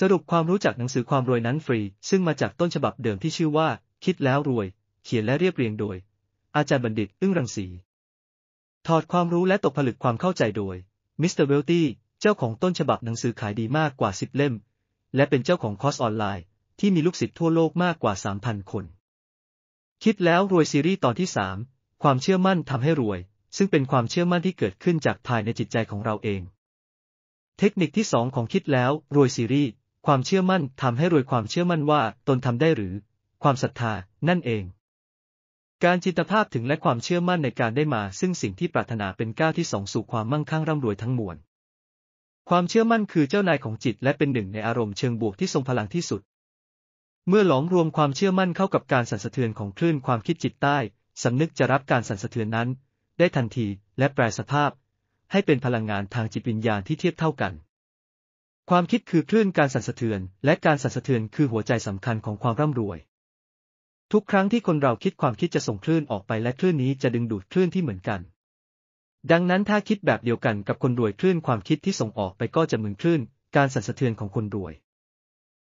สรุปความรู้จักหนังสือความรวยนั้นฟรี ซึ่งมาจากต้นฉบับเดิมที่ชื่อว่า คิดแล้วรวย เขียนและเรียบเรียงโดย อาจารย์บัณฑิตอึ้งรังสี ถอดความรู้และตกผลึกความเข้าใจโดยมิสเตอร์เวลตี้เจ้าของต้นฉบับหนังสือขายดีมากกว่าสิบเล่ม และเป็นเจ้าของคอร์สออนไลน์ ที่มีลูกศิษย์ทั่วโลกมากกว่า 3,000คน คิดแล้วรวยซีรีส์ตอนที่3ความเชื่อมั่นทำให้รวย ซึ่งเป็นความเชื่อมั่นที่เกิดขึ้นจากภายในจิตใจของเราเอง เทคนิคที่2ของคิดแล้วรวยซีรีส์ความเชื่อมั่นทำให้รวยความเชื่อมั่นว่าตนทำได้หรือความศรัทธานั่นเอง การจิตภาพถึงและความเชื่อมั่นในการได้มาซึ่งสิ่งที่ปรารถนาเป็นก้าวที่สองสู่ความมั่งคั่งร่ำรวยทั้งมวล ความเชื่อมั่นคือเจ้านายของจิตและเป็นหนึ่งในอารมณ์เชิงบวกที่ทรงพลังที่สุด เมื่อหลอมรวมความเชื่อมั่นเข้ากับการสั่นสะเทือนของคลื่นความคิดจิตใต้สำนึกจะรับการสั่นสะเทือนนั้นได้ทันทีและแปลสภาพให้เป็นพลังงานทางจิตวิญญาณที่เทียบเท่ากันความคิดคือคลื่นการสั่นสะเทือนและการสั่นสะเทือนคือหัวใจสำคัญของความร่ำรวย ทุกครั้งที่คนเราคิดความคิดจะส่งคลื่นออกไปและคลื่นนี้จะดึงดูดคลื่นที่เหมือนกัน ดังนั้นถ้าคิดแบบเดียวกันกับคนรวยคลื่นความคิดที่ส่งออกไปก็จะเหมือนคลื่นการสั่นสะเทือนของคนรวย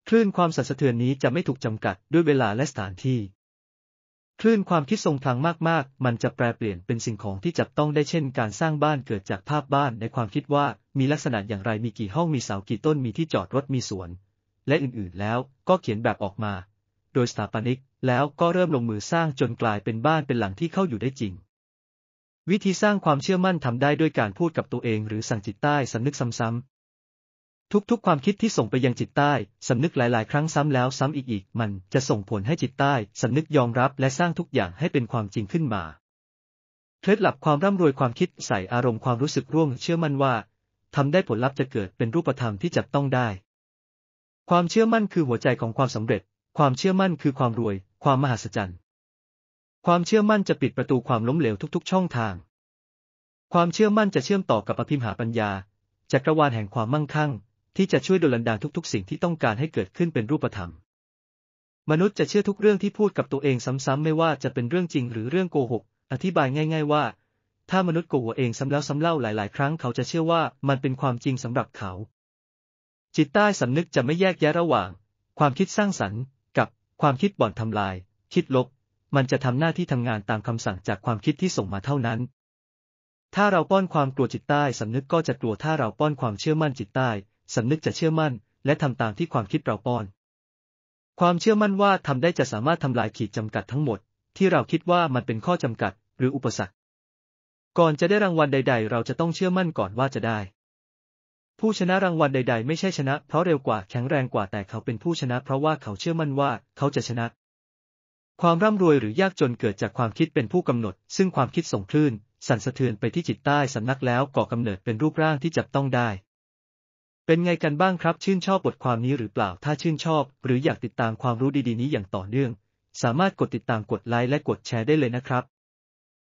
คลื่นความสั่นสะเทือนนี้จะไม่ถูกจำกัดด้วยเวลาและสถานที่คลื่นความคิดทรงทลังมาก ๆ มันจะแปลเปลี่ยนเป็นสิ่งของที่จับต้องได้เช่นการสร้างบ้านเกิดจากภาพบ้านในความคิดว่ามีลักษณะอย่างไรมีกี่ห้องมีเสากี่ต้นมีที่จอดรถมีสวน และอื่น ๆ แล้วก็เขียนแบบออกมา โดยสถาปนิกแล้วก็เริ่มลงมือสร้างจนกลายเป็นบ้านเป็นหลังที่เข้าอยู่ได้จริง วิธีสร้างความเชื่อมั่นทำได้ด้วยการพูดกับตัวเอง หรือสั่งจิตใต้สำนึกซ้ำๆทุกๆ ความคิดที่ส่งไปยังจิตใต้สำนึกหลาย ๆ ครั้งซ้ำแล้วซ้ำอีกอีกมัน จะส่งผลให้จิตใต้สำนึกยอมรับและสร้างทุกอย่างให้เป็นความจริงขึ้นมา เคล็ดลับความร่ำรวยความคิดใส่อารมณ์ความรู้สึกร่วมเชื่อมั่นว่าทำได้ผลลัพธ์จะเกิดเป็นรูปธรรมที่จับต้องได้ ความเชื่อมั่นคือหัวใจของความสำเร็จ ความเชื่อมั่นคือความรวย ความมหัศจรรย์ ความเชื่อมั่นจะปิดประตูความล้มเหลวทุก ๆ ช่องทาง ความเชื่อมั่นจะเชื่อมต่อกับอภิมหาปัญญาจักรวาลแห่งความมั่งคั่งที่จะช่วยดลันดาทุก ๆ สิ่งที่ต้องการให้เกิดขึ้นเป็นรูปธรรม มนุษย์จะเชื่อทุกเรื่องที่พูดกับตัวเองซ้ำๆไม่ว่าจะเป็นเรื่องจริงหรือเรื่องโกหก อธิบายง่าย ๆว่า ถ้ามนุษย์โกหกเองซ้ำแล้วซ้ำเล่าหลาย ๆครั้งเขาจะเชื่อว่ามันเป็นความจริงสำหรับเขา จิตใต้สำนึกจะไม่แยกแยะระหว่าง ความคิดสร้างสรรค์กับความคิดบ่อนทำลาย คิดลบ มันจะทำหน้าที่ทำงานตามคำสั่งจากความคิดที่ส่งมาเท่านั้น ถ้าเราป้อนความกลัวจิตใต้สำนึกก็จะกลัวถ้าเราป้อนความเชื่อมั่นจิตใต้สำนึกจะเชื่อมั่นและทำตามที่ความคิดเราป้อน ความเชื่อมั่นว่าทำได้จะสามารถทำลายขีดจำกัดทั้งหมด ที่เราคิดว่ามันเป็นข้อจำกัด หรืออุปสรรค ก่อนจะได้รางวัลใด ๆ เราจะต้องเชื่อมั่นก่อนว่าจะได้ ผู้ชนะรางวัลใดๆ ไม่ใช่ชนะเพราะเร็วกว่าแข็งแรงกว่าแต่เขาเป็นผู้ชนะเพราะว่าเขาเชื่อมั่นว่า เขาจะชนะ ความร่ำรวยหรือยากจนเกิดจากความคิดเป็นผู้กำหนด ซึ่งความคิดส่งคลื่นสั่นสะเทือนไปที่จิตใต้สำนักแล้วก่อกำเนิดเป็นรูปร่างที่จับต้องได้เป็นไงกันบ้างครับ ชื่นชอบบทความนี้หรือเปล่าถ้าชื่นชอบ หรืออยากติดตามความรู้ดีๆนี้อย่างต่อเนื่อง สามารถกดติดตามกดไลค์และกดแชร์ได้เลยนะครับ